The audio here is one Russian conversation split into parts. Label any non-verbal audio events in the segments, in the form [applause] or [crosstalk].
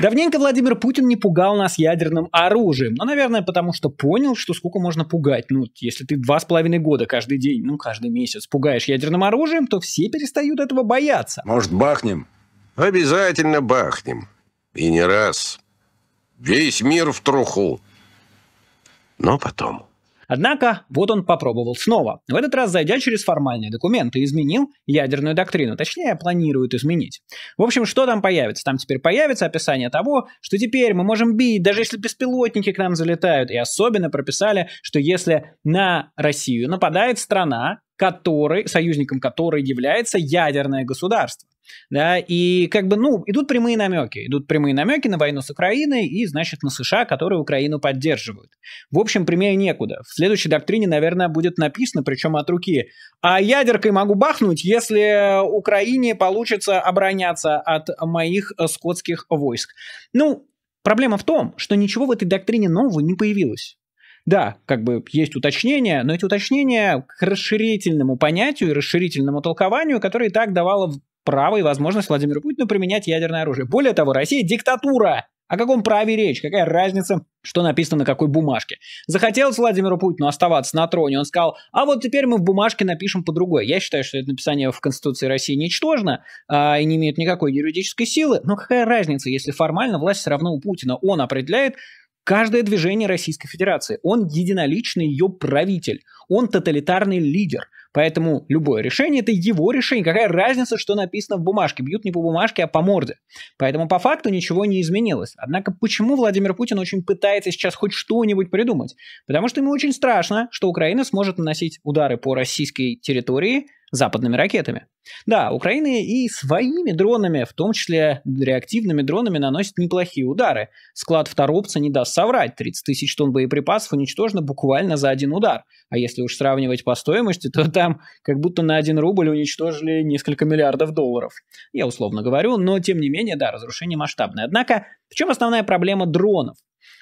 Давненько Владимир Путин не пугал нас ядерным оружием. Но, ну, наверное, потому что понял, что сколько можно пугать. Ну, если ты два с половиной года каждый день, ну, каждый месяц пугаешь ядерным оружием, то все перестают этого бояться. Может, бахнем? Обязательно бахнем. И не раз. Весь мир в труху. Но потом... Однако вот он попробовал снова, в этот раз зайдя через формальные документы, изменил ядерную доктрину, точнее планирует изменить. В общем, что там появится? Там теперь появится описание того, что теперь мы можем бить, даже если беспилотники к нам залетают, и особенно прописали, что если на Россию нападает страна, который, союзником которой является ядерное государство. Да, и как бы, ну, идут прямые намеки. Идут прямые намеки на войну с Украиной и, значит, на США, которые Украину поддерживают. В общем, прямее некуда. В следующей доктрине, наверное, будет написано, причем от руки, а ядеркой могу бахнуть, если Украине получится обороняться от моих э, скотских войск. Ну, проблема в том, что ничего в этой доктрине нового не появилось. Да, как бы есть уточнения, но эти уточнения к расширительному понятию и расширительному толкованию, которое и так давало право и возможность Владимиру Путину применять ядерное оружие. Более того, Россия – диктатура. О каком праве речь? Какая разница, что написано на какой бумажке? Захотелось Владимиру Путину оставаться на троне. Он сказал, а вот теперь мы в бумажке напишем по другой Я считаю, что это написание в Конституции России ничтожно а, и не имеет никакой юридической силы. Но какая разница, если формально власть все равно у Путина? Он определяет, каждое движение Российской Федерации. Он единоличный ее правитель. Он тоталитарный лидер. Поэтому любое решение – это его решение. Какая разница, что написано в бумажке? Бьют не по бумажке, а по морде. Поэтому по факту ничего не изменилось. Однако почему Владимир Путин очень пытается сейчас хоть что-нибудь придумать? Потому что ему очень страшно, что Украина сможет наносить удары по российской территории – западными ракетами. Да, Украина и своими дронами, в том числе реактивными дронами, наносит неплохие удары. Склад второпца не даст соврать. 30 тысяч тонн боеприпасов уничтожено буквально за один удар. А если уж сравнивать по стоимости, то там как будто на один рубль уничтожили несколько миллиардов долларов. Я условно говорю, но тем не менее, да, разрушение масштабное. Однако, в чем основная проблема дронов?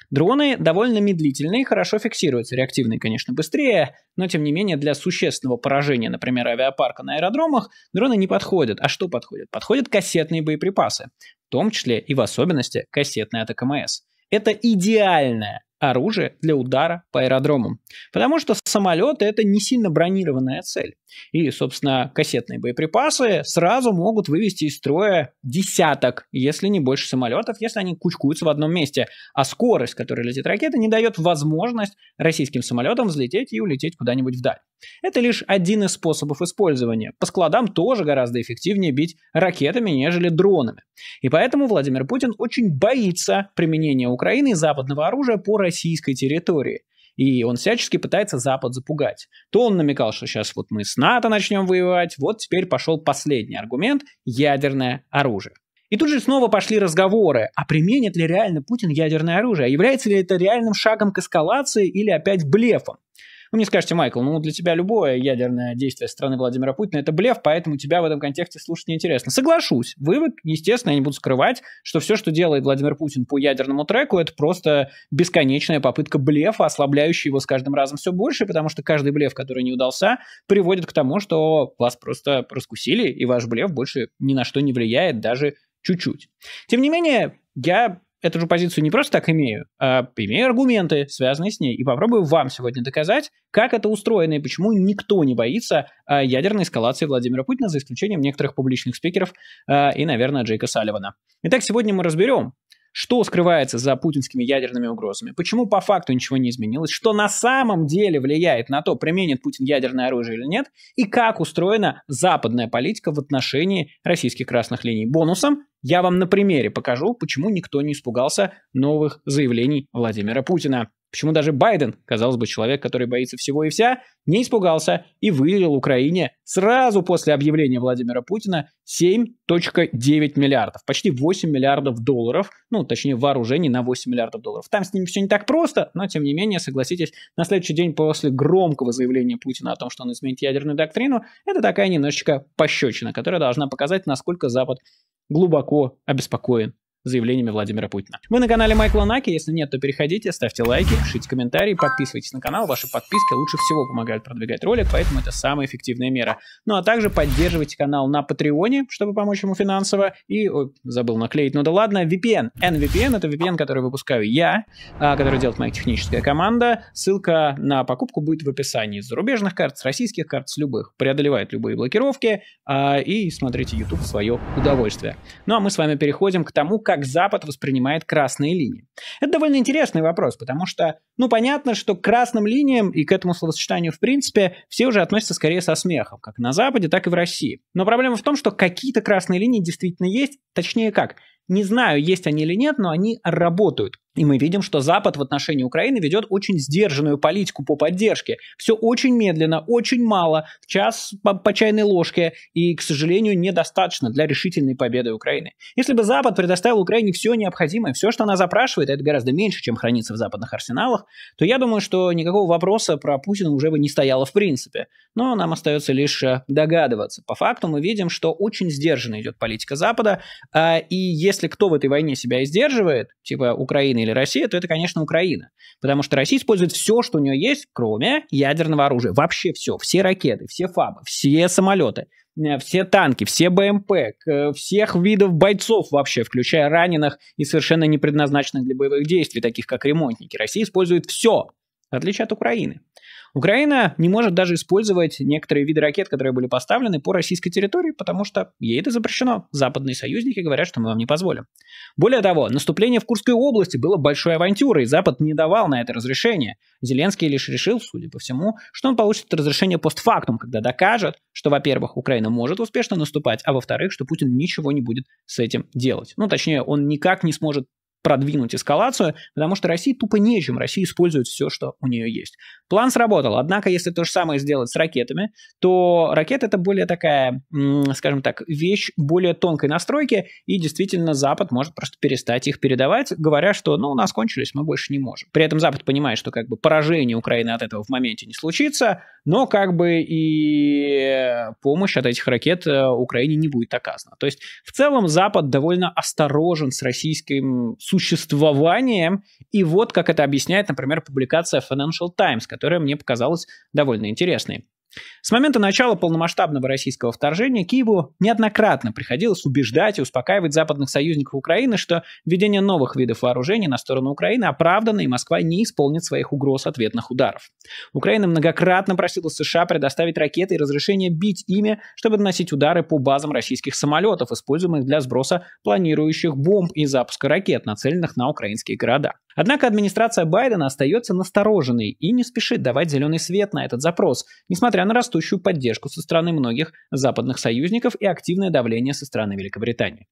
Дроны довольно медлительные, хорошо фиксируются. Реактивные, конечно, быстрее, но тем не менее для существенного поражения, например, авиапарка на аэродромах, дроны не подходят. А что подходит? Подходят кассетные боеприпасы, в том числе и в особенности кассетная АТКМС. Это идеальная оружие для удара по аэродромам. Потому что самолеты это не сильно бронированная цель. И, собственно, кассетные боеприпасы сразу могут вывести из строя десяток, если не больше самолетов, если они кучкуются в одном месте. А скорость, которой летит ракета, не дает возможность российским самолетам взлететь и улететь куда-нибудь вдаль. Это лишь один из способов использования. По складам тоже гораздо эффективнее бить ракетами, нежели дронами. И поэтому Владимир Путин очень боится применения Украины западного оружия по российской территории. И он всячески пытается Запад запугать. То он намекал, что сейчас вот мы с НАТО начнем воевать, вот теперь пошел последний аргумент – ядерное оружие. И тут же снова пошли разговоры, а применит ли реально Путин ядерное оружие, а является ли это реальным шагом к эскалации или опять блефом. Вы мне скажете, Майкл, ну для тебя любое ядерное действие страны Владимира Путина – это блеф, поэтому тебя в этом контексте слушать неинтересно. Соглашусь. Вывод, естественно, я не буду скрывать, что все, что делает Владимир Путин по ядерному треку, это просто бесконечная попытка блефа, ослабляющая его с каждым разом все больше, потому что каждый блеф, который не удался, приводит к тому, что вас просто раскусили, и ваш блеф больше ни на что не влияет, даже чуть-чуть. Тем не менее, я эту же позицию не просто так имею, а имею аргументы, связанные с ней, и попробую вам сегодня доказать, как это устроено и почему никто не боится а, ядерной эскалации Владимира Путина, за исключением некоторых публичных спикеров а, и, наверное, Джейка Салливана. Итак, сегодня мы разберем, что скрывается за путинскими ядерными угрозами? Почему по факту ничего не изменилось? Что на самом деле влияет на то, применит Путин ядерное оружие или нет? И как устроена западная политика в отношении российских красных линий? Бонусом я вам на примере покажу, почему никто не испугался новых заявлений Владимира Путина. Почему даже Байден, казалось бы, человек, который боится всего и вся, не испугался и выделил Украине сразу после объявления Владимира Путина 7.9 миллиардов, почти 8 миллиардов долларов, ну, точнее, вооружений на 8 миллиардов долларов. Там с ними все не так просто, но, тем не менее, согласитесь, на следующий день после громкого заявления Путина о том, что он изменит ядерную доктрину, это такая немножечко пощечина, которая должна показать, насколько Запад глубоко обеспокоен заявлениями Владимира Путина. Вы на канале Майкла Наки, если нет, то переходите, ставьте лайки, пишите комментарии, подписывайтесь на канал, ваши подписки лучше всего помогают продвигать ролик, поэтому это самая эффективная мера. Ну а также поддерживайте канал на Патреоне, чтобы помочь ему финансово, и, ой, забыл наклеить, ну да ладно, VPN, NVPN, это VPN, который выпускаю я, а, который делает моя техническая команда, ссылка на покупку будет в описании, с зарубежных карт, с российских карт, с любых, преодолевает любые блокировки, а, и смотрите YouTube в свое удовольствие. Ну а мы с вами переходим к тому, как Запад воспринимает красные линии. Это довольно интересный вопрос, потому что, ну, понятно, что к красным линиям и к этому словосочетанию, в принципе, все уже относятся скорее со смехом, как на Западе, так и в России. Но проблема в том, что какие-то красные линии действительно есть, точнее как, не знаю, есть они или нет, но они работают. И мы видим, что Запад в отношении Украины ведет очень сдержанную политику по поддержке. Все очень медленно, очень мало, час по, по чайной ложке, и, к сожалению, недостаточно для решительной победы Украины. Если бы Запад предоставил Украине все необходимое, все, что она запрашивает, это гораздо меньше, чем хранится в западных арсеналах, то я думаю, что никакого вопроса про Путина уже бы не стояло в принципе. Но нам остается лишь э, догадываться. По факту мы видим, что очень сдержанно идет политика Запада, а, и если кто в этой войне себя издерживает, типа Украины или Россия, то это, конечно, Украина. Потому что Россия использует все, что у нее есть, кроме ядерного оружия. Вообще все. Все ракеты, все ФАБы, все самолеты, э, все танки, все БМП, э, всех видов бойцов вообще, включая раненых и совершенно не предназначенных для боевых действий, таких как ремонтники. Россия использует все в отличие от Украины. Украина не может даже использовать некоторые виды ракет, которые были поставлены по российской территории, потому что ей это запрещено. Западные союзники говорят, что мы вам не позволим. Более того, наступление в Курской области было большой авантюрой, Запад не давал на это разрешение. Зеленский лишь решил, судя по всему, что он получит разрешение постфактум, когда докажет, что, во-первых, Украина может успешно наступать, а во-вторых, что Путин ничего не будет с этим делать. Ну, точнее, он никак не сможет продвинуть эскалацию, потому что России тупо нечем. Россия использует все, что у нее есть. План сработал. Однако, если то же самое сделать с ракетами, то ракеты это более такая, скажем так, вещь более тонкой настройки, и действительно Запад может просто перестать их передавать, говоря, что, ну, у нас кончились, мы больше не можем. При этом Запад понимает, что как бы поражение Украины от этого в моменте не случится, но как бы и помощь от этих ракет э, Украине не будет оказана. То есть в целом Запад довольно осторожен с российским, с существованием. И вот как это объясняет, например, публикация Financial Times, которая мне показалась довольно интересной. С момента начала полномасштабного российского вторжения Киеву неоднократно приходилось убеждать и успокаивать западных союзников Украины, что введение новых видов вооружений на сторону Украины оправдано, и Москва не исполнит своих угроз ответных ударов. Украина многократно просила США предоставить ракеты и разрешение бить ими, чтобы наносить удары по базам российских самолетов, используемых для сброса планирующих бомб и запуска ракет, нацеленных на украинские города. Однако администрация Байдена остается настороженной и не спешит давать зеленый свет на этот запрос, несмотря на растущую поддержку со стороны многих западных союзников и активное давление со стороны Великобритании.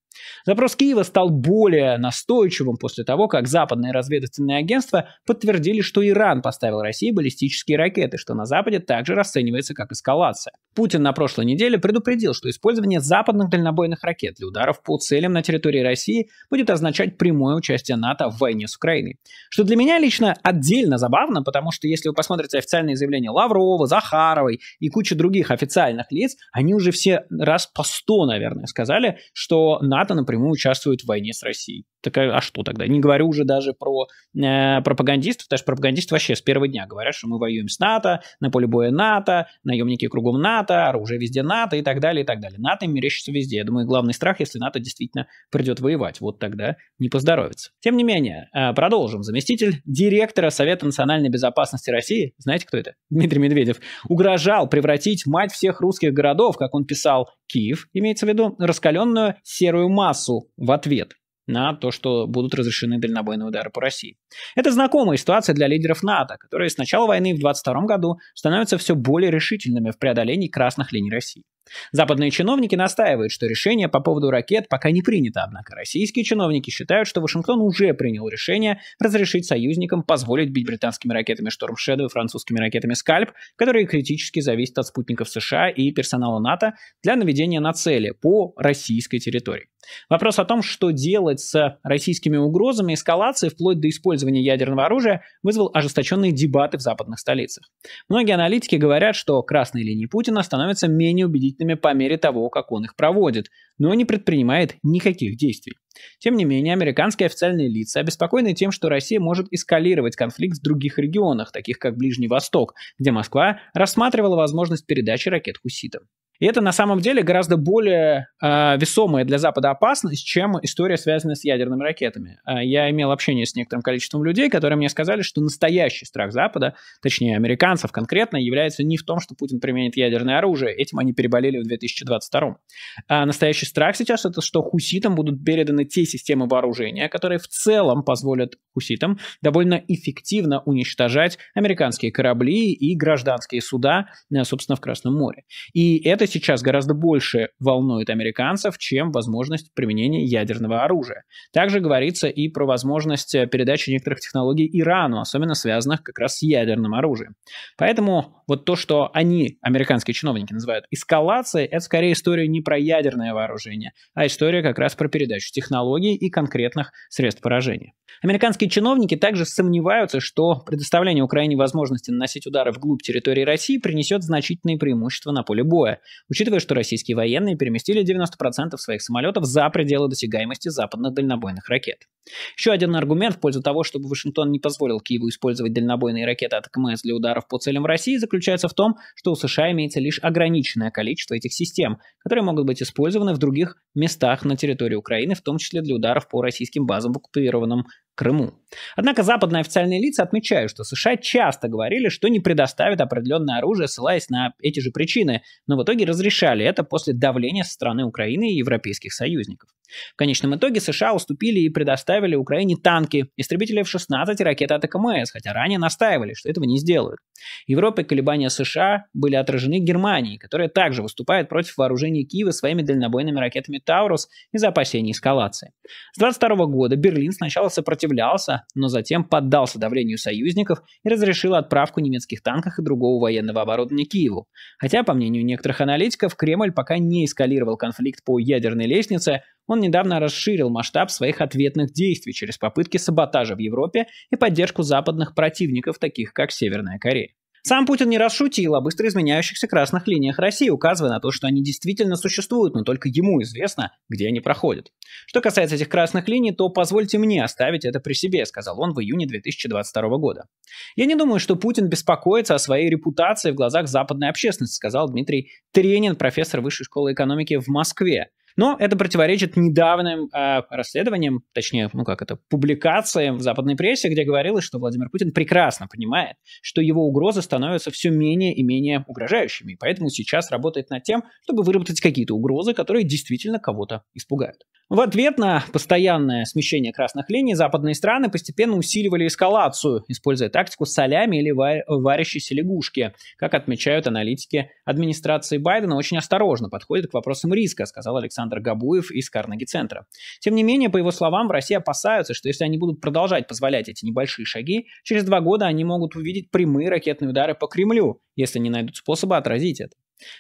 Запрос Киева стал более настойчивым после того, как западные разведывательные агентства подтвердили, что Иран поставил России баллистические ракеты, что на Западе также расценивается как эскалация. Путин на прошлой неделе предупредил, что использование западных дальнобойных ракет для ударов по целям на территории России будет означать прямое участие НАТО в войне с Украиной. Что для меня лично отдельно забавно, потому что если вы посмотрите официальные заявления Лаврова, Захаровой и кучи других официальных лиц, они уже все раз по сто, наверное, сказали, что НАТО напрямую участвует в войне с Россией. Так а что тогда? Не говорю уже даже про э, пропагандистов, потому что пропагандисты вообще с первого дня говорят, что мы воюем с НАТО, на поле боя НАТО, наемники кругом НАТО, оружие везде НАТО и так далее, и так далее. НАТО мерещится везде. Я думаю, главный страх, если НАТО действительно придет воевать, вот тогда не поздоровится. Тем не менее, э, продолжим Продолжим. Заместитель директора Совета национальной безопасности России, знаете, кто это? Дмитрий Медведев, угрожал превратить мать всех русских городов, как он писал, Киев, имеется в виду, раскаленную серую массу в ответ на то, что будут разрешены дальнобойные удары по России. Это знакомая ситуация для лидеров НАТО, которые с начала войны в 22 году становятся все более решительными в преодолении красных линий России. Западные чиновники настаивают, что решение по поводу ракет пока не принято, однако российские чиновники считают, что Вашингтон уже принял решение разрешить союзникам позволить бить британскими ракетами «Шторм Шэдоу» и французскими ракетами «Скальп», которые критически зависят от спутников США и персонала НАТО для наведения на цели по российской территории. Вопрос о том, что делать с российскими угрозами эскалации вплоть до использования ядерного оружия, вызвал ожесточенные дебаты в западных столицах. Многие аналитики говорят, что красные линии Путина становятся менее убедительными значительными по мере того, как он их проводит, но не предпринимает никаких действий. Тем не менее, американские официальные лица обеспокоены тем, что Россия может эскалировать конфликт в других регионах, таких как Ближний Восток, где Москва рассматривала возможность передачи ракет хуситам. И это на самом деле гораздо более э, а, весомая для Запада опасность, чем история, связанная с ядерными ракетами. А, я имел общение с некоторым количеством людей, которые мне сказали, что настоящий страх Запада, точнее американцев конкретно, является не в том, что Путин применит ядерное оружие. Этим они переболели в 2022. А настоящий страх сейчас это, что хуситам будут переданы те системы вооружения, которые в целом позволят хуситам довольно эффективно уничтожать американские корабли и гражданские суда, э, собственно, в Красном море. И это это сейчас гораздо больше волнует американцев, чем возможность применения ядерного оружия. Также говорится и про возможность э, передачи некоторых технологий Ирану, особенно связанных как раз с ядерным оружием. Поэтому вот то, что они, американские чиновники, называют эскалацией, это скорее история не про ядерное вооружение, а история как раз про передачу технологий и конкретных средств поражения. Американские чиновники также сомневаются, что предоставление Украине возможности наносить удары вглубь территории России принесет значительные преимущества на поле боя, учитывая, что российские военные переместили 90% своих самолетов за пределы досягаемости западных дальнобойных ракет. Еще один аргумент в пользу того, чтобы Вашингтон не позволил Киеву использовать дальнобойные ракеты от КМС для ударов по целям России, заключается заключается в том, что у США имеется лишь ограниченное количество этих систем, которые могут быть использованы в других местах на территории Украины, в том числе для ударов по российским базам оккупированным. Крыму. Однако западные официальные лица отмечают, что США часто говорили, что не предоставят определенное оружие, ссылаясь на эти же причины, но в итоге разрешали это после давления со стороны Украины и европейских союзников. В конечном итоге США уступили и предоставили Украине танки, истребители F-16 и ракеты от АКМС, хотя ранее настаивали, что этого не сделают. В Европе колебания США были отражены Германией, которая также выступает против вооружения Киева своими дальнобойными ракетами «Таурус» из-за опасений эскалации. С 22 года Берлин сначала сопротивлялся сопротивлялся, но затем поддался давлению союзников и разрешил отправку немецких танков и другого военного оборудования Киеву. Хотя, по мнению некоторых аналитиков, Кремль пока не эскалировал конфликт по ядерной лестнице, он недавно расширил масштаб своих ответных действий через попытки саботажа в Европе и поддержку западных противников, таких как Северная Корея. Сам Путин не раз шутил о быстро изменяющихся красных линиях России, указывая на то, что они действительно существуют, но только ему известно, где они проходят. Что касается этих красных линий, то позвольте мне оставить это при себе, сказал он в июне 2022 года. Я не думаю, что Путин беспокоится о своей репутации в глазах западной общественности, сказал Дмитрий Тренин, профессор Высшей школы экономики в Москве. Но это противоречит недавним э, расследованиям, точнее, ну как это, публикациям в западной прессе, где говорилось, что Владимир Путин прекрасно понимает, что его угрозы становятся все менее и менее угрожающими. И поэтому сейчас работает над тем, чтобы выработать какие-то угрозы, которые действительно кого-то испугают. В ответ на постоянное смещение красных линий западные страны постепенно усиливали эскалацию, используя тактику солями или варящейся лягушки. Как отмечают аналитики администрации Байдена, очень осторожно подходит к вопросам риска, сказал Александр Габуев из Карнеги-центра. Тем не менее, по его словам, в России опасаются, что если они будут продолжать позволять эти небольшие шаги, через два года они могут увидеть прямые ракетные удары по Кремлю, если не найдут способа отразить это.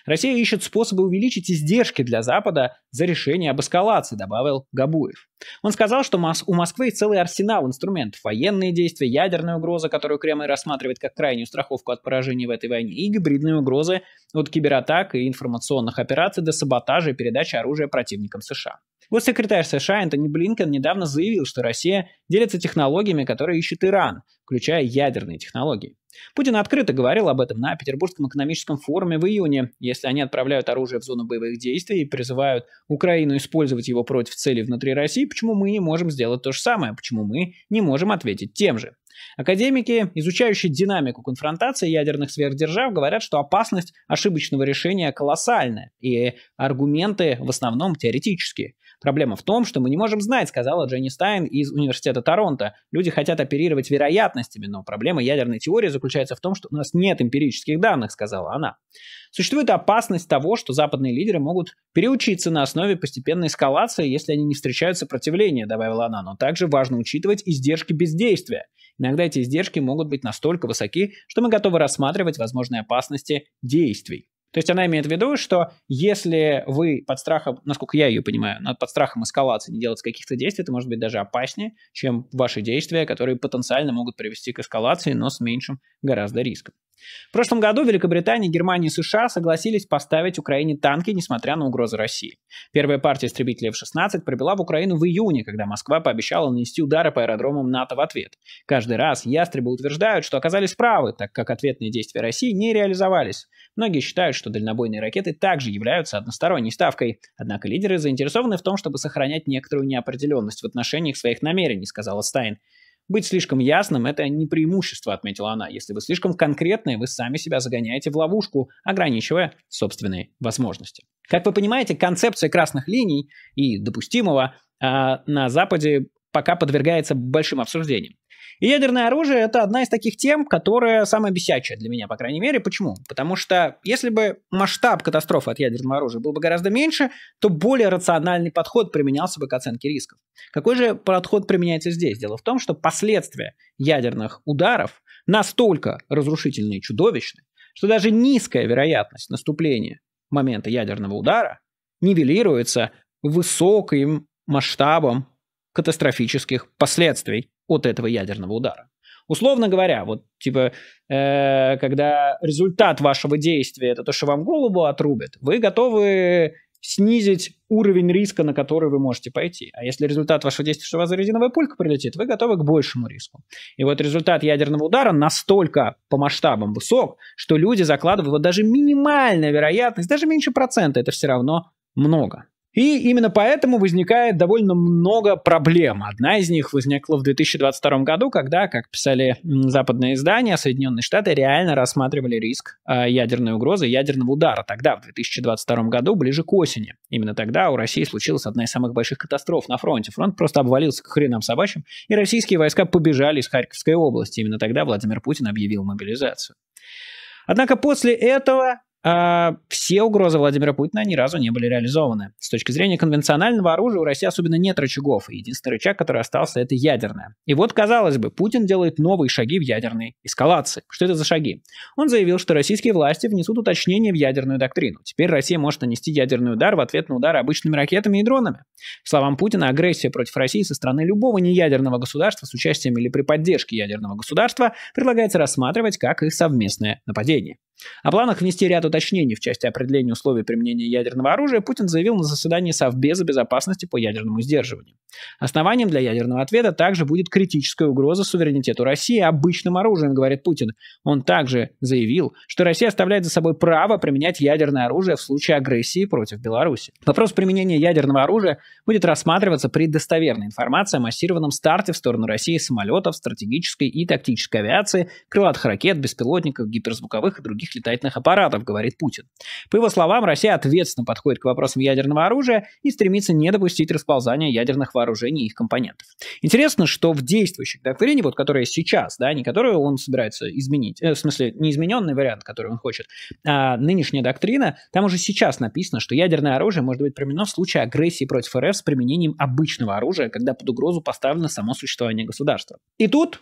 Россия ищет способы увеличить издержки для Запада за решение об эскалации, добавил Габуев. Он сказал, что у Москвы есть целый арсенал инструментов. Военные действия, ядерная угроза, которую Кремль рассматривает как крайнюю страховку от поражения в этой войне, и гибридные угрозы от кибератак и информационных операций до саботажа и передачи оружия противникам США. Вот секретарь США Энтони Блинкен недавно заявил, что Россия делится технологиями, которые ищет Иран, включая ядерные технологии. Путин открыто говорил об этом на Петербургском экономическом форуме в июне. Если они отправляют оружие в зону боевых действий и призывают Украину использовать его против целей внутри России, почему мы не можем сделать то же самое? Почему мы не можем ответить тем же? Академики, изучающие динамику конфронтации ядерных сверхдержав, говорят, что опасность ошибочного решения колоссальная, и аргументы в основном теоретические. Проблема в том, что мы не можем знать, сказала Дженни Стайн из Университета Торонто. Люди хотят оперировать вероятностями, но проблема ядерной теории заключается в том, что у нас нет эмпирических данных, сказала она. Существует опасность того, что западные лидеры могут переучиться на основе постепенной эскалации, если они не встречают сопротивления, добавила она, но также важно учитывать издержки бездействия. Иногда эти издержки могут быть настолько высоки, что мы готовы рассматривать возможные опасности действий. То есть она имеет в виду, что если вы под страхом, насколько я ее понимаю, под страхом эскалации не делать каких-то действий, это может быть даже опаснее, чем ваши действия, которые потенциально могут привести к эскалации, но с меньшим гораздо риском. В прошлом году Великобритания, Германия и США согласились поставить Украине танки, несмотря на угрозы России. Первая партия истребителей F-16 пробила в Украину в июне, когда Москва пообещала нанести удары по аэродромам НАТО в ответ. Каждый раз ястребы утверждают, что оказались правы, так как ответные действия России не реализовались. Многие считают, что дальнобойные ракеты также являются односторонней ставкой. Однако лидеры заинтересованы в том, чтобы сохранять некоторую неопределенность в отношениях своих намерений, сказала Стайн. Быть слишком ясным – это не преимущество, отметила она. Если вы слишком конкретны, вы сами себя загоняете в ловушку, ограничивая собственные возможности. Как вы понимаете, концепция красных линий и допустимого э, на Западе пока подвергается большим обсуждениям. И ядерное оружие это одна из таких тем, которая самая бесячая для меня, по крайней мере. Почему? Потому что если бы масштаб катастрофы от ядерного оружия был бы гораздо меньше, то более рациональный подход применялся бы к оценке рисков. Какой же подход применяется здесь? Дело в том, что последствия ядерных ударов настолько разрушительные и чудовищны, что даже низкая вероятность наступления момента ядерного удара нивелируется высоким масштабом катастрофических последствий от этого ядерного удара. Условно говоря, вот типа, э, когда результат вашего действия это то, что вам голову отрубят, вы готовы снизить уровень риска, на который вы можете пойти. А если результат вашего действия, что у вас резиновая пулька прилетит, вы готовы к большему риску. И вот результат ядерного удара настолько по масштабам высок, что люди закладывают вот даже минимальная вероятность, даже меньше процента, это все равно много. И именно поэтому возникает довольно много проблем. Одна из них возникла в 2022 году, когда, как писали западные издания, Соединенные Штаты реально рассматривали риск а, ядерной угрозы, ядерного удара. Тогда, в 2022 году, ближе к осени. Именно тогда у России случилась одна из самых больших катастроф на фронте. Фронт просто обвалился к хренам собачьим, и российские войска побежали из Харьковской области. Именно тогда Владимир Путин объявил мобилизацию. Однако после этого а, все угрозы Владимира Путина ни разу не были реализованы. С точки зрения конвенционального оружия у России особенно нет рычагов, и единственный рычаг, который остался, это ядерное. И вот, казалось бы, Путин делает новые шаги в ядерной эскалации. Что это за шаги? Он заявил, что российские власти внесут уточнение в ядерную доктрину. Теперь Россия может нанести ядерный удар в ответ на удар обычными ракетами и дронами. К словам Путина, агрессия против России со стороны любого неядерного государства с участием или при поддержке ядерного государства предлагается рассматривать как их совместное нападение. О планах внести ряд уточнений в части определения условий применения ядерного оружия Путин заявил на заседании Совбеза безопасности по ядерному сдерживанию. Основанием для ядерного ответа также будет критическая угроза суверенитету России обычным оружием, говорит Путин. Он также заявил, что Россия оставляет за собой право применять ядерное оружие в случае агрессии против Беларуси. Вопрос применения ядерного оружия будет рассматриваться при достоверной информации о массированном старте в сторону России самолетов, стратегической и тактической авиации, крылатых ракет, беспилотников, гиперзвуковых и других летательных аппаратов, говорит говорит Путин. По его словам, Россия ответственно подходит к вопросам ядерного оружия и стремится не допустить расползания ядерных вооружений и их компонентов. Интересно, что в действующей доктрине, вот которая сейчас, да, не которую он собирается изменить, э, в смысле, не измененный вариант, который он хочет, а нынешняя доктрина, там уже сейчас написано, что ядерное оружие может быть применено в случае агрессии против РФ с применением обычного оружия, когда под угрозу поставлено само существование государства. И тут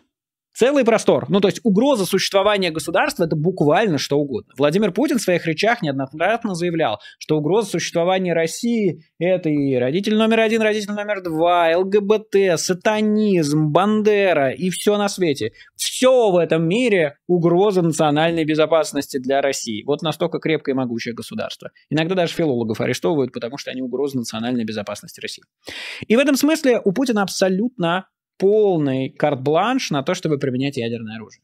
Целый простор. Ну, то есть угроза существования государства – это буквально что угодно. Владимир Путин в своих речах неоднократно заявлял, что угроза существования России – это и родитель номер один, родитель номер два, ЛГБТ, сатанизм, Бандера и все на свете. Все в этом мире – угроза национальной безопасности для России. Вот настолько крепкое и могучее государство. Иногда даже филологов арестовывают, потому что они угроза национальной безопасности России. И в этом смысле у Путина абсолютно полный карт-бланш на то, чтобы применять ядерное оружие.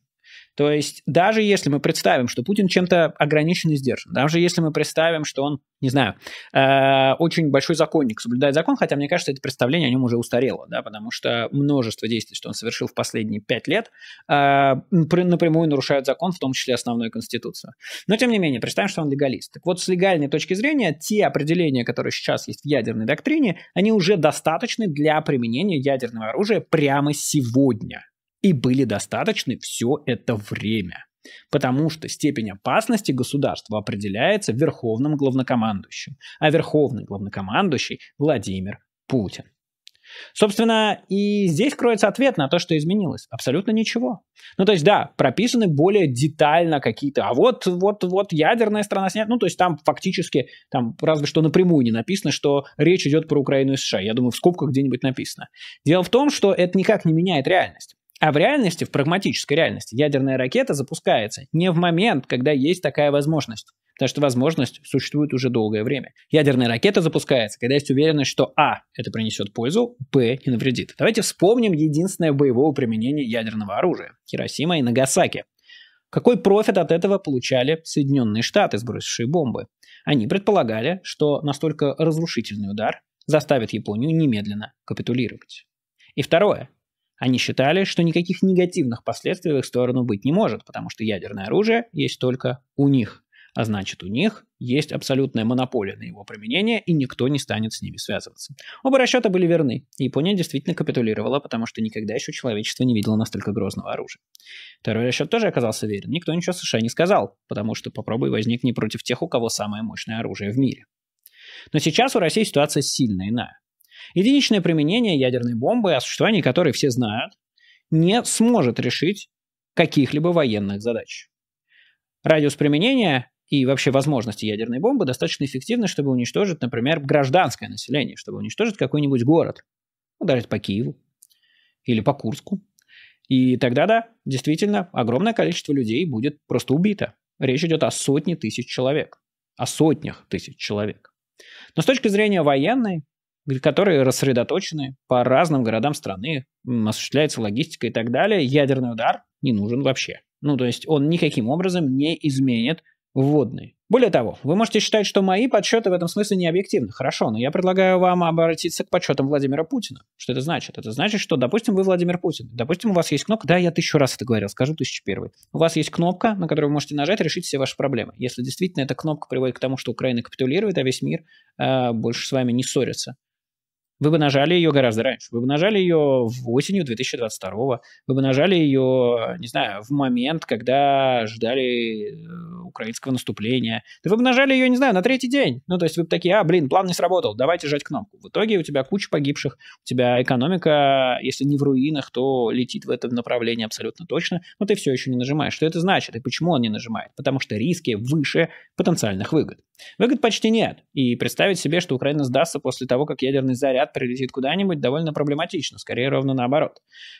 То есть даже если мы представим, что Путин чем-то ограничен и сдержан, даже если мы представим, что он, не знаю, э, очень большой законник, соблюдает закон, хотя мне кажется, это представление о нем уже устарело, да, потому что множество действий, что он совершил в последние пять лет, э, напрямую нарушают закон, в том числе основную конституцию. Но тем не менее, представим, что он легалист. Так вот, с легальной точки зрения, те определения, которые сейчас есть в ядерной доктрине, они уже достаточны для применения ядерного оружия прямо сегодня и были достаточны все это время. Потому что степень опасности государства определяется верховным главнокомандующим, а верховный главнокомандующий Владимир Путин. Собственно, и здесь кроется ответ на то, что изменилось. Абсолютно ничего. Ну, то есть, да, прописаны более детально какие-то. А вот, вот, вот ядерная страна снята. Ну, то есть, там фактически, там разве что напрямую не написано, что речь идет про Украину и США. Я думаю, в скобках где-нибудь написано. Дело в том, что это никак не меняет реальность. А в реальности, в прагматической реальности, ядерная ракета запускается не в момент, когда есть такая возможность. Потому что возможность существует уже долгое время. Ядерная ракета запускается, когда есть уверенность, что А. Это принесет пользу, Б. Не навредит. Давайте вспомним единственное боевое применение ядерного оружия. Хиросима и Нагасаки. Какой профит от этого получали Соединенные Штаты, сбросившие бомбы? Они предполагали, что настолько разрушительный удар заставит Японию немедленно капитулировать. И второе. Они считали, что никаких негативных последствий в их сторону быть не может, потому что ядерное оружие есть только у них. А значит, у них есть абсолютная монополия на его применение, и никто не станет с ними связываться. Оба расчета были верны. Япония действительно капитулировала, потому что никогда еще человечество не видело настолько грозного оружия. Второй расчет тоже оказался верен. Никто ничего США не сказал, потому что попробуй возник не против тех, у кого самое мощное оружие в мире. Но сейчас у России ситуация сильно иная. Единичное применение ядерной бомбы, о существовании которой все знают, не сможет решить каких-либо военных задач. Радиус применения и вообще возможности ядерной бомбы достаточно эффективны, чтобы уничтожить, например, гражданское население, чтобы уничтожить какой-нибудь город, ударить ну, по Киеву или по Курску. И тогда, да, действительно, огромное количество людей будет просто убито. Речь идет о сотне тысяч человек, о сотнях тысяч человек. Но с точки зрения военной, которые рассредоточены по разным городам страны, осуществляется логистика и так далее. Ядерный удар не нужен вообще. Ну, то есть он никаким образом не изменит вводные. Более того, вы можете считать, что мои подсчеты в этом смысле не объективны. Хорошо, но я предлагаю вам обратиться к подсчетам Владимира Путина. Что это значит? Это значит, что, допустим, вы Владимир Путин. Допустим, у вас есть кнопка, да, я тысячу раз это говорил, скажу тысячу первый. У вас есть кнопка, на которую вы можете нажать, решить все ваши проблемы. Если действительно эта кнопка приводит к тому, что Украина капитулирует, а весь мир э, больше с вами не ссорится, вы бы нажали ее гораздо раньше. Вы бы нажали ее в осенью 2022. Вы бы нажали ее, не знаю, в момент, когда ждали э, украинского наступления. Да вы бы нажали ее, не знаю, на третий день. Ну, то есть вы бы такие, а, блин, план не сработал, давайте жать кнопку. В итоге у тебя куча погибших, у тебя экономика, если не в руинах, то летит в этом направлении абсолютно точно, но ты все еще не нажимаешь. Что это значит и почему он не нажимает? Потому что риски выше потенциальных выгод. Выгод почти нет, и представить себе, что Украина сдастся после того, как ядерный заряд прилетит куда-нибудь, довольно проблематично, скорее ровно наоборот.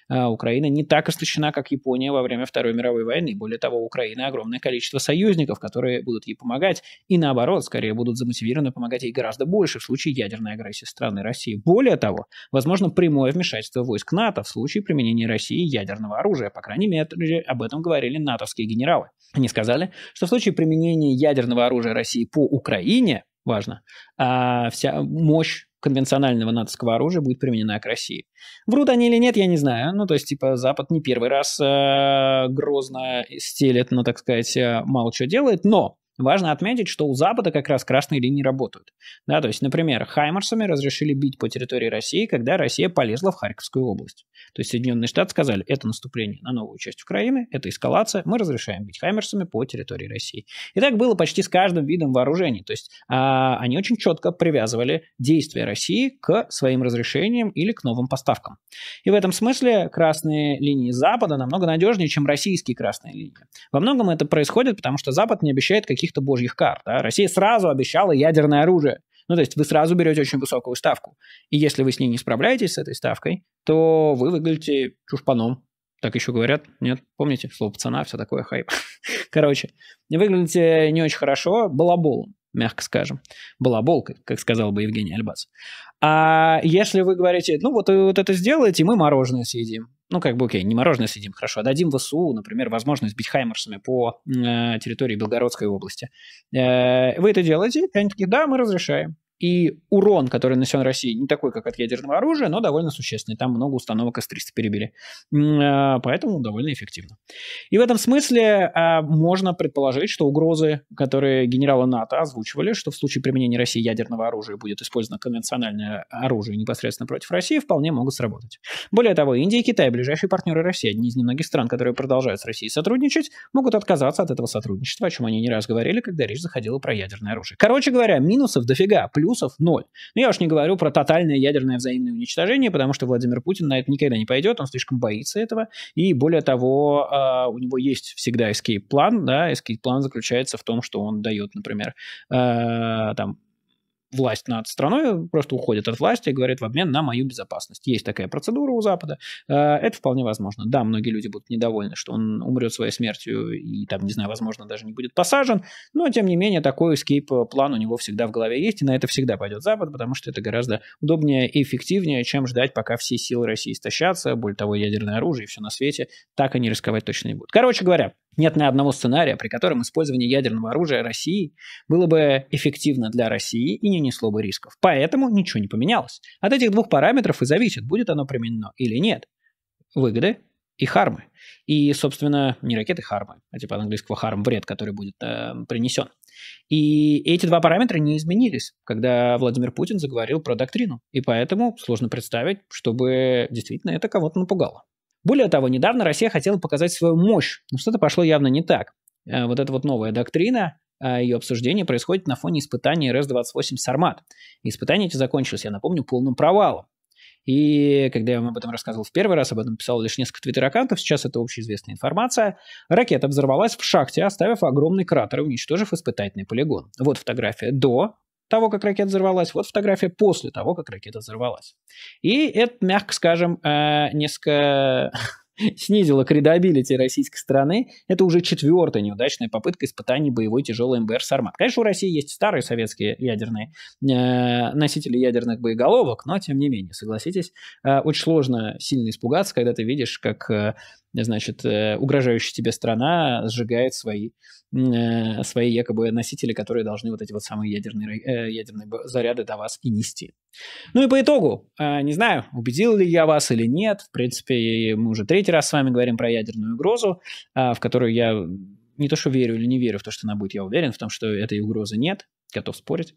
А, Украина не так истощена, как Япония во время Второй мировой войны. Более того, у Украины огромное количество союзников, которые будут ей помогать, и наоборот, скорее будут замотивированы помогать ей гораздо больше в случае ядерной агрессии страны России. Более того, возможно прямое вмешательство войск НАТО в случае применения России ядерного оружия. По крайней мере, об этом говорили натовские генералы. Они сказали, что в случае применения ядерного оружия России по Украине, важно, а, вся мощь конвенционального натовского оружия будет применена к России. Врут они или нет, я не знаю. Ну, то есть, типа, Запад не первый раз э, грозно стелет, но, ну, так сказать, э, мало что делает. Но Важно отметить, что у Запада как раз красные линии работают. Да, то есть, например, Хаймарсами разрешили бить по территории России, когда Россия полезла в Харьковскую область. То есть Соединенные Штаты сказали, это наступление на новую часть Украины, это эскалация, мы разрешаем бить Хаймерсами по территории России. И так было почти с каждым видом вооружений. То есть а, они очень четко привязывали действия России к своим разрешениям или к новым поставкам. И в этом смысле красные линии Запада намного надежнее, чем российские красные линии. Во многом это происходит, потому что Запад не обещает каких каких-то божьих карт. Да? Россия сразу обещала ядерное оружие. Ну, то есть вы сразу берете очень высокую ставку. И если вы с ней не справляетесь, с этой ставкой, то вы выглядите чушпаном. Так еще говорят, нет, помните, слово пацана, все такое хайп. [laughs] Короче, выглядите не очень хорошо, балаболом, мягко скажем. Балаболкой, как сказал бы Евгений Альбас, А если вы говорите, ну вот, вот это сделаете, мы мороженое съедим ну, как бы, окей, не мороженое съедим, хорошо, а дадим ВСУ, например, возможность бить хаймерсами по э, территории Белгородской области. Э, вы это делаете? И они такие, да, мы разрешаем. И урон, который нанесен России, не такой, как от ядерного оружия, но довольно существенный. Там много установок С-300 перебили. А, поэтому довольно эффективно. И в этом смысле а, можно предположить, что угрозы, которые генералы НАТО озвучивали, что в случае применения России ядерного оружия будет использовано конвенциональное оружие непосредственно против России, вполне могут сработать. Более того, Индия и Китай, ближайшие партнеры России, одни из немногих стран, которые продолжают с Россией сотрудничать, могут отказаться от этого сотрудничества, о чем они не раз говорили, когда речь заходила про ядерное оружие. Короче говоря, минусов дофига, плюс плюсов ноль. Но ну, я уж не говорю про тотальное ядерное взаимное уничтожение, потому что Владимир Путин на это никогда не пойдет, он слишком боится этого. И более того, а, у него есть всегда эскейп план да, Эскейп план заключается в том, что он дает, например, а, там, власть над страной просто уходит от власти и говорит в обмен на мою безопасность. Есть такая процедура у Запада. Э, это вполне возможно. Да, многие люди будут недовольны, что он умрет своей смертью и там, не знаю, возможно, даже не будет посажен. Но, тем не менее, такой эскейп-план у него всегда в голове есть, и на это всегда пойдет Запад, потому что это гораздо удобнее и эффективнее, чем ждать, пока все силы России истощатся, более того, ядерное оружие и все на свете. Так они рисковать точно не будут. Короче говоря, нет ни одного сценария, при котором использование ядерного оружия России было бы эффективно для России и не не несло бы рисков. Поэтому ничего не поменялось. От этих двух параметров и зависит, будет оно применено или нет. Выгоды и хармы. И, собственно, не ракеты хармы, а типа английского харм вред, который будет э, принесен. И эти два параметра не изменились, когда Владимир Путин заговорил про доктрину. И поэтому сложно представить, чтобы действительно это кого-то напугало. Более того, недавно Россия хотела показать свою мощь, но что-то пошло явно не так. Э, вот эта вот новая доктрина, а, ее обсуждение происходит на фоне испытаний РС-28 «Сармат». И испытания эти закончились, я напомню, полным провалом. И когда я вам об этом рассказывал в первый раз, об этом писал лишь несколько твиттер-аккаунтов, сейчас это общеизвестная информация, ракета взорвалась в шахте, оставив огромный кратер и уничтожив испытательный полигон. Вот фотография до того, как ракета взорвалась, вот фотография после того, как ракета взорвалась. И это, мягко скажем, э, несколько [laughs] снизило кредабилити российской страны. Это уже четвертая неудачная попытка испытаний боевой тяжелой МБР «Сармат». Конечно, у России есть старые советские ядерные э, носители ядерных боеголовок, но тем не менее, согласитесь, э, очень сложно сильно испугаться, когда ты видишь, как э, значит, э, угрожающая тебе страна сжигает свои, э, свои якобы носители, которые должны вот эти вот самые ядерные, э, ядерные заряды до вас и нести. Ну и по итогу, не знаю, убедил ли я вас или нет, в принципе, мы уже третий раз с вами говорим про ядерную угрозу, а, в которую я не то, что верю или не верю в то, что она будет, я уверен в том, что этой угрозы нет готов спорить.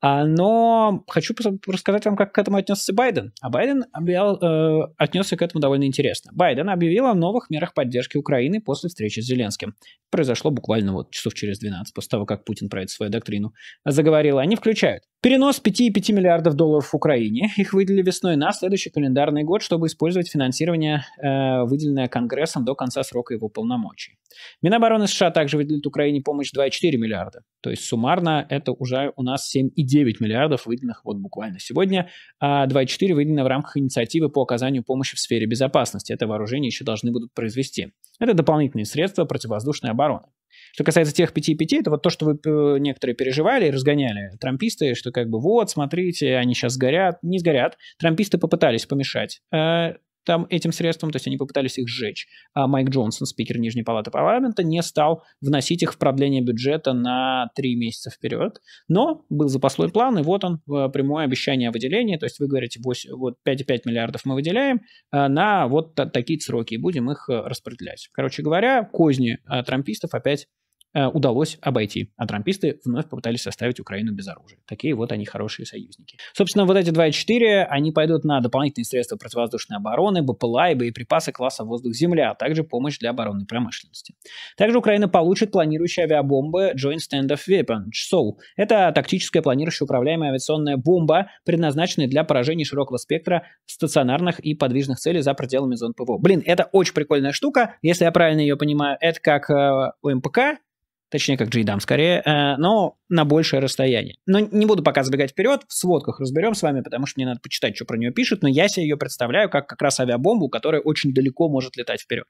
А, но хочу рассказать вам, как к этому отнесся Байден. А Байден объял, э, отнесся к этому довольно интересно. Байден объявил о новых мерах поддержки Украины после встречи с Зеленским. Произошло буквально вот часов через 12 после того, как Путин про свою доктрину заговорил. Они включают перенос 5,5 миллиардов долларов в Украине. Их выделили весной на следующий календарный год, чтобы использовать финансирование, э, выделенное Конгрессом до конца срока его полномочий. Минобороны США также выделит Украине помощь 2,4 миллиарда. То есть суммарно это уже у нас 7,9 миллиардов выделенных вот буквально сегодня, а 2,4 выделено в рамках инициативы по оказанию помощи в сфере безопасности. Это вооружение еще должны будут произвести. Это дополнительные средства противовоздушной обороны. Что касается тех 5,5, это вот то, что вы э, некоторые переживали и разгоняли трамписты, что как бы вот, смотрите, они сейчас сгорят. Не сгорят. Трамписты попытались помешать э, там, этим средством, то есть они попытались их сжечь. А Майк Джонсон, спикер Нижней Палаты Парламента, не стал вносить их в продление бюджета на три месяца вперед. Но был запасной план, и вот он, э, прямое обещание о выделении, то есть вы говорите, 8, вот 5,5 миллиардов мы выделяем э, на вот такие сроки, и будем их э, распределять. Короче говоря, козни трампистов опять Э, удалось обойти, а трамписты вновь попытались составить Украину без оружия. Такие вот они хорошие союзники. Собственно, вот эти 2,4, они пойдут на дополнительные средства противовоздушной обороны, БПЛА и боеприпасы класса воздух-земля, а также помощь для оборонной промышленности. Также Украина получит планирующие авиабомбы Joint Standoff Weapon, JSOW. Это тактическая планирующая управляемая авиационная бомба, предназначенная для поражения широкого спектра стационарных и подвижных целей за пределами зон ПВО. Блин, это очень прикольная штука, если я правильно ее понимаю. Это как э, ОМПК, точнее, как JDAM скорее, э, но на большее расстояние. Но не буду пока забегать вперед, в сводках разберем с вами, потому что мне надо почитать, что про нее пишет, но я себе ее представляю как как раз авиабомбу, которая очень далеко может летать вперед.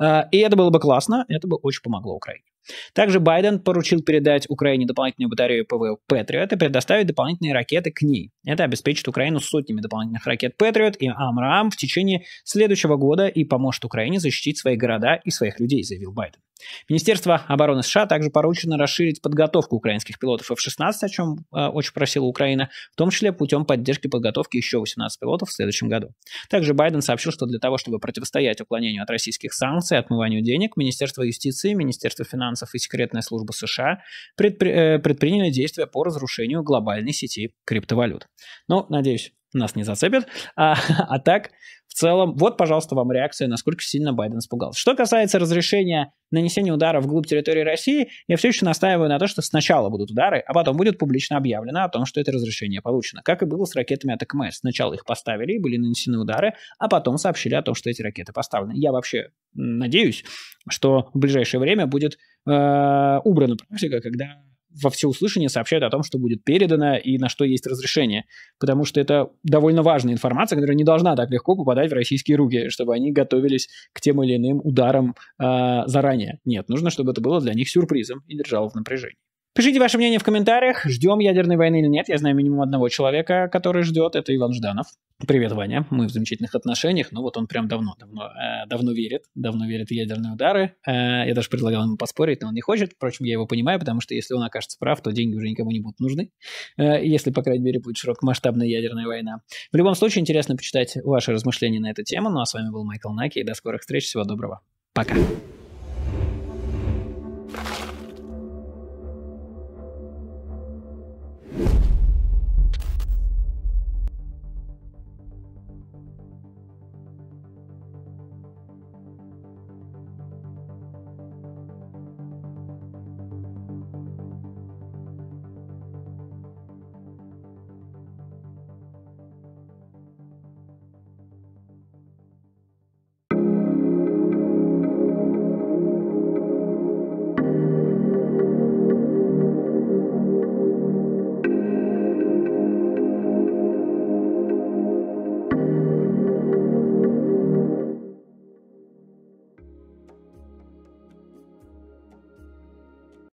Э, и это было бы классно, это бы очень помогло Украине. Также Байден поручил передать Украине дополнительную батарею ПВО «Патриот» и предоставить дополнительные ракеты к ней. Это обеспечит Украину сотнями дополнительных ракет «Патриот» и Амрам в течение следующего года и поможет Украине защитить свои города и своих людей, заявил Байден. Министерство обороны США также поручено расширить подготовку украинских пилотов F-16, о чем э, очень просила Украина, в том числе путем поддержки подготовки еще 18 пилотов в следующем году. Также Байден сообщил, что для того, чтобы противостоять уклонению от российских санкций, и отмыванию денег, Министерство юстиции, Министерство финансов и секретная служба США предпри- э, предприняли действия по разрушению глобальной сети криптовалют. Ну, надеюсь, нас не зацепят. А, [laughs] а так, в целом, вот, пожалуйста, вам реакция, насколько сильно Байден испугался. Что касается разрешения нанесения удара вглубь территории России, я все еще настаиваю на то, что сначала будут удары, а потом будет публично объявлено о том, что это разрешение получено. Как и было с ракетами от АКМС. Сначала их поставили были нанесены удары, а потом сообщили о том, что эти ракеты поставлены. Я вообще надеюсь, что в ближайшее время будет э, убрана практика, когда во всеуслышание сообщают о том, что будет передано и на что есть разрешение. Потому что это довольно важная информация, которая не должна так легко попадать в российские руки, чтобы они готовились к тем или иным ударам э, заранее. Нет, нужно, чтобы это было для них сюрпризом и держало в напряжении. Пишите ваше мнение в комментариях, ждем ядерной войны или нет. Я знаю минимум одного человека, который ждет, это Иван Жданов. Привет, Ваня. Мы в замечательных отношениях, Ну вот он прям давно, давно, э, давно верит, давно верит в ядерные удары. Э, я даже предлагал ему поспорить, но он не хочет. Впрочем, я его понимаю, потому что если он окажется прав, то деньги уже никому не будут нужны, э, если, по крайней мере, будет широкомасштабная ядерная война. В любом случае, интересно почитать ваши размышления на эту тему. Ну а с вами был Майкл Наки, и до скорых встреч, всего доброго. Пока.